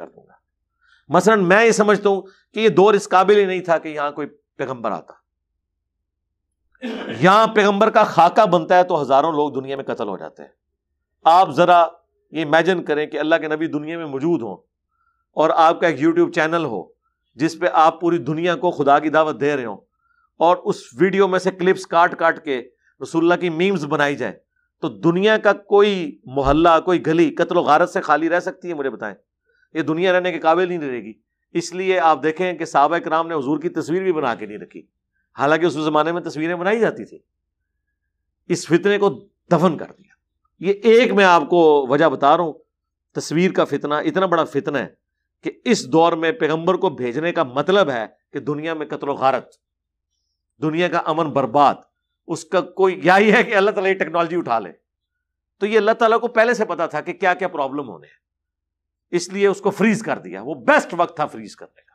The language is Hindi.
कर दूंगा मसलन मैं ये समझता हूं कि ये दौर इस काबिल ही नहीं था कि यहां कोई पैगंबर आता यहां पैगंबर का खाका बनता है तो हजारों लोग दुनिया में कत्ल हो जाते हैं आप जरा ये इमेजिन करें कि अल्लाह के नबी दुनिया में मौजूद हो और आपका एक यूट्यूब चैनल हो जिस पे आप पूरी दुनिया को खुदा की दावत दे रहे हो और उस वीडियो में से क्लिप्स काट काट के रसुल्ला की मीम्स बनाई जाए तो दुनिया का कोई मोहल्ला कोई गली कत्ल गारत से खाली रह सकती है मुझे बताएं ये दुनिया रहने के काबिल नहीं रहेगी इसलिए आप देखें कि साहब कराम ने हजूर की तस्वीर भी बना के नहीं रखी हालांकि उस जमाने में तस्वीरें बनाई जाती थी इस फितने को दफन कर दिया ये एक मैं आपको वजह बता रहा हूं तस्वीर का फितना इतना बड़ा फितना है कि इस दौर में पैगंबर को भेजने का मतलब है कि दुनिया में कतलो गारत दुनिया का अमन बर्बाद उसका कोई यही है कि अल्लाह ताला टेक्नोलॉजी उठा ले तो ये अल्लाह तला को पहले से पता था कि क्या क्या प्रॉब्लम होने हैं इसलिए उसको फ्रीज कर दिया वो बेस्ट वक्त था फ्रीज करने